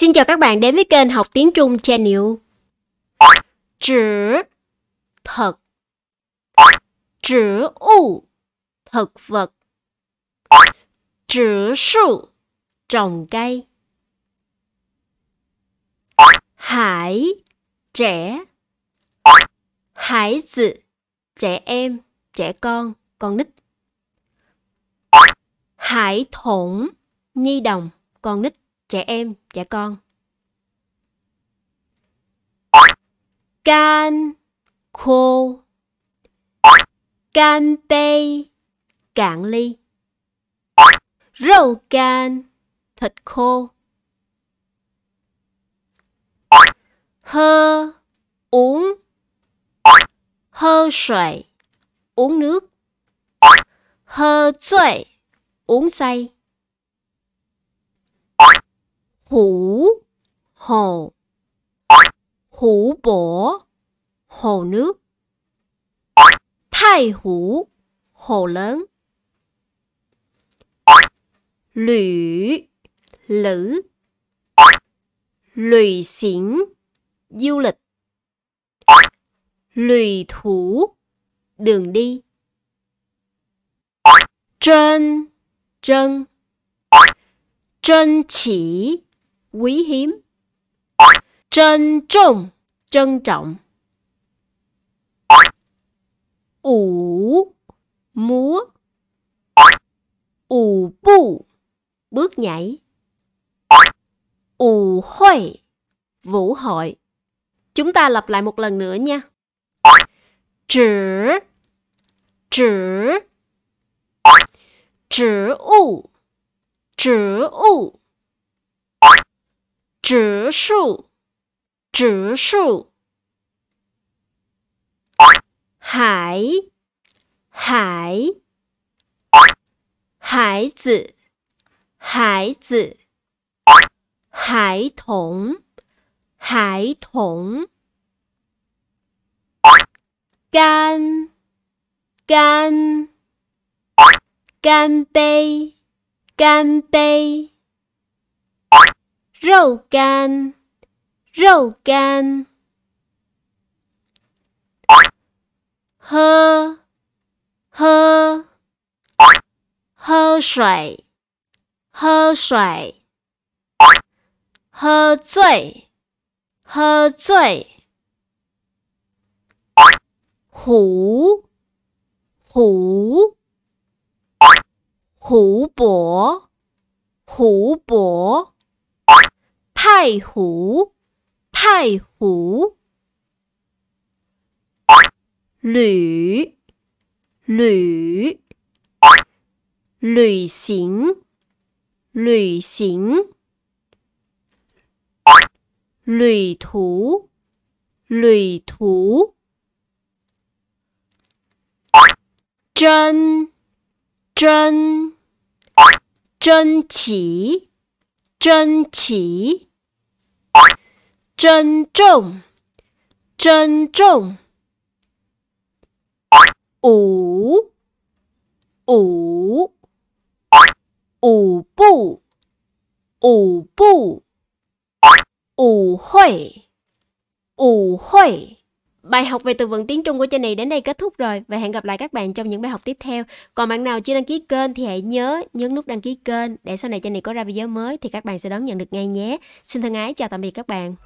Xin chào các bạn đến với kênh Học Tiếng Trung Channel. Chữ Thật Chữ u Thực vật Chữ sụ Trồng cây Hải Trẻ Hải dự Trẻ em Trẻ con Con nít Hải thủng Nhi đồng Con nít trẻ em, trẻ con. Can, khô. Can bê, cạn ly. râu can, thịt khô. Hơ, uống. Hơ sợi, uống nước. Hơ 醉, uống say hũ hồ hũ bổ hồ nước Thái Hủ, hồ lớn. Lữ, lữ. Lùi xỉn, du lịch. Lùi thủ, đường đi. chân, chân, chân chỉ, quý hiếm. Trân trọng, trân trọng. Ủ, múa. Ủ bù, bước nhảy. Ủ hội, vũ hội. Chúng ta lặp lại một lần nữa nha. Chữ, chữ, chữ u, chữ u. 植树，植树。孩，孩，孩子，孩子，孩童，孩童。干，干，干杯，干杯。肉干，肉干。喝，喝，喝水，喝水。喝醉，喝醉。湖，湖，湖泊，湖泊。太湖，太湖，旅，旅，旅行，旅行，旅途，旅途，珍，珍，珍奇，珍奇。真正，真正，舞舞舞步，舞步，舞会，舞会。Bài học về từ vựng tiếng Trung của Jenny này đến đây kết thúc rồi và hẹn gặp lại các bạn trong những bài học tiếp theo. Còn bạn nào chưa đăng ký kênh thì hãy nhớ nhấn nút đăng ký kênh để sau này Jenny này có ra video mới thì các bạn sẽ đón nhận được ngay nhé. Xin thân ái chào tạm biệt các bạn.